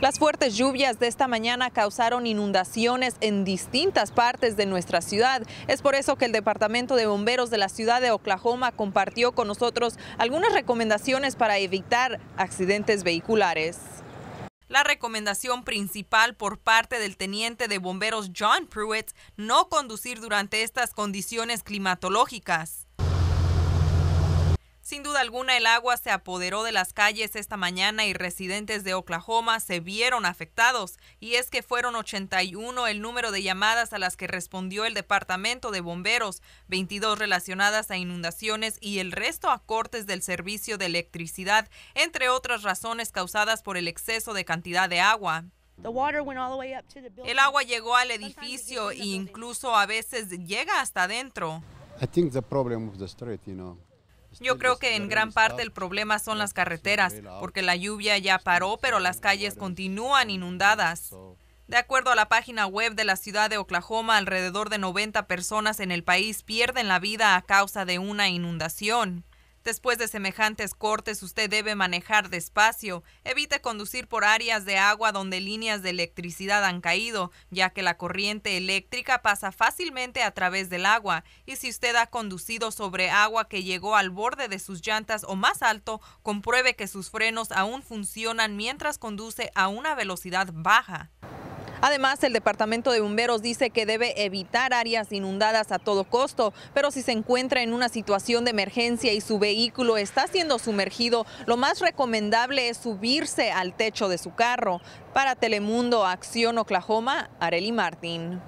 Las fuertes lluvias de esta mañana causaron inundaciones en distintas partes de nuestra ciudad. Es por eso que el Departamento de Bomberos de la ciudad de Oklahoma compartió con nosotros algunas recomendaciones para evitar accidentes vehiculares. La recomendación principal por parte del teniente de bomberos John Pruitt, no conducir durante estas condiciones climatológicas. Sin duda alguna, el agua se apoderó de las calles esta mañana y residentes de Oklahoma se vieron afectados. Y es que fueron 81 el número de llamadas a las que respondió el Departamento de Bomberos, 22 relacionadas a inundaciones y el resto a cortes del servicio de electricidad, entre otras razones causadas por el exceso de cantidad de agua. El agua llegó al edificio e incluso a veces llega hasta adentro. the yo creo que en gran parte el problema son las carreteras, porque la lluvia ya paró, pero las calles continúan inundadas. De acuerdo a la página web de la ciudad de Oklahoma, alrededor de 90 personas en el país pierden la vida a causa de una inundación. Después de semejantes cortes, usted debe manejar despacio. Evite conducir por áreas de agua donde líneas de electricidad han caído, ya que la corriente eléctrica pasa fácilmente a través del agua. Y si usted ha conducido sobre agua que llegó al borde de sus llantas o más alto, compruebe que sus frenos aún funcionan mientras conduce a una velocidad baja. Además, el Departamento de Bomberos dice que debe evitar áreas inundadas a todo costo, pero si se encuentra en una situación de emergencia y su vehículo está siendo sumergido, lo más recomendable es subirse al techo de su carro. Para Telemundo, Acción Oklahoma, Areli Martín.